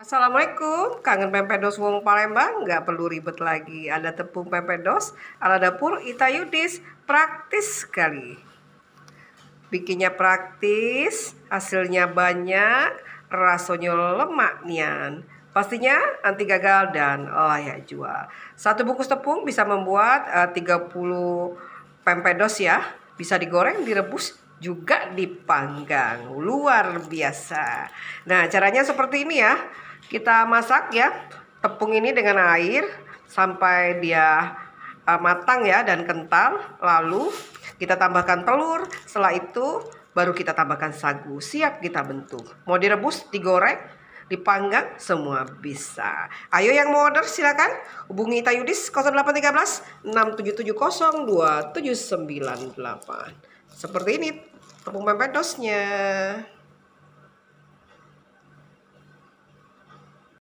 Assalamualaikum, kangen pempedos wong Palembang, nggak perlu ribet lagi. Ada tepung pempek dos, ala dapur Ita Yudis, praktis sekali. Bikinnya praktis, hasilnya banyak, rasanya lemak nian. Pastinya anti gagal dan layak jual. Satu bungkus tepung bisa membuat uh, 30 dos ya. Bisa digoreng, direbus, juga dipanggang. Luar biasa. Nah, caranya seperti ini ya. Kita masak ya tepung ini dengan air sampai dia uh, matang ya dan kental. Lalu kita tambahkan telur. Setelah itu baru kita tambahkan sagu. Siap kita bentuk. Mau direbus, digoreng dipanggang semua bisa. Ayo yang mau order silakan hubungi Tayudis 0813 677 2798. Seperti ini tepung pempek dosnya.